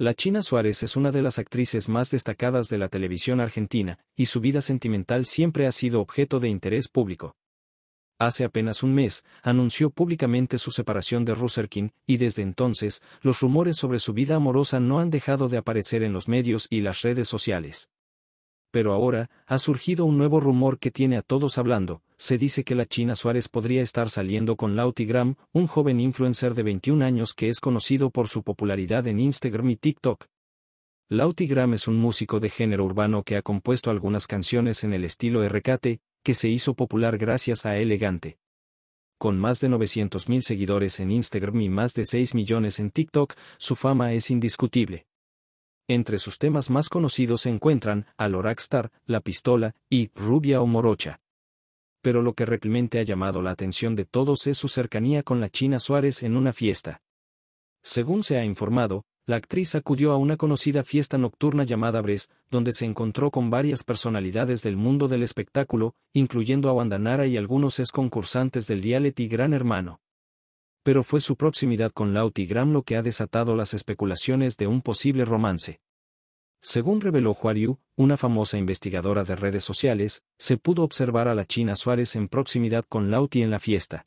La China Suárez es una de las actrices más destacadas de la televisión argentina, y su vida sentimental siempre ha sido objeto de interés público. Hace apenas un mes, anunció públicamente su separación de Ruserkin, y desde entonces, los rumores sobre su vida amorosa no han dejado de aparecer en los medios y las redes sociales. Pero ahora, ha surgido un nuevo rumor que tiene a todos hablando, se dice que la China Suárez podría estar saliendo con Lauti Graham, un joven influencer de 21 años que es conocido por su popularidad en Instagram y TikTok. Lauti Graham es un músico de género urbano que ha compuesto algunas canciones en el estilo de que se hizo popular gracias a Elegante. Con más de 900.000 seguidores en Instagram y más de 6 millones en TikTok, su fama es indiscutible. Entre sus temas más conocidos se encuentran Al Star, La Pistola y Rubia o Morocha pero lo que realmente ha llamado la atención de todos es su cercanía con la China Suárez en una fiesta. Según se ha informado, la actriz acudió a una conocida fiesta nocturna llamada Bres, donde se encontró con varias personalidades del mundo del espectáculo, incluyendo a Wandanara y algunos ex concursantes del y Gran Hermano. Pero fue su proximidad con Lauti Gram lo que ha desatado las especulaciones de un posible romance. Según reveló Huariu, una famosa investigadora de redes sociales, se pudo observar a la China Suárez en proximidad con Lauti en la fiesta.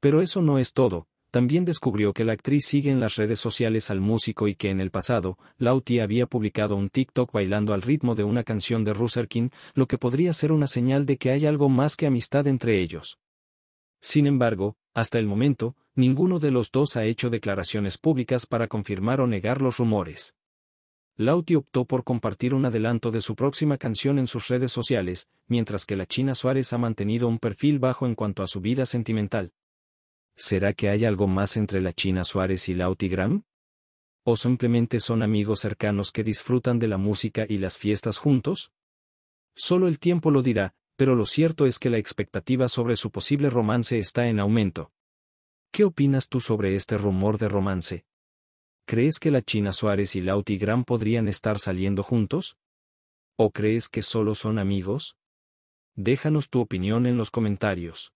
Pero eso no es todo, también descubrió que la actriz sigue en las redes sociales al músico y que en el pasado, Lauti había publicado un TikTok bailando al ritmo de una canción de Ruserkin, lo que podría ser una señal de que hay algo más que amistad entre ellos. Sin embargo, hasta el momento, ninguno de los dos ha hecho declaraciones públicas para confirmar o negar los rumores. Lauti optó por compartir un adelanto de su próxima canción en sus redes sociales, mientras que la China Suárez ha mantenido un perfil bajo en cuanto a su vida sentimental. ¿Será que hay algo más entre la China Suárez y Lauti Graham? ¿O simplemente son amigos cercanos que disfrutan de la música y las fiestas juntos? Solo el tiempo lo dirá, pero lo cierto es que la expectativa sobre su posible romance está en aumento. ¿Qué opinas tú sobre este rumor de romance? ¿Crees que la China Suárez y Lauti Gran podrían estar saliendo juntos? ¿O crees que solo son amigos? Déjanos tu opinión en los comentarios.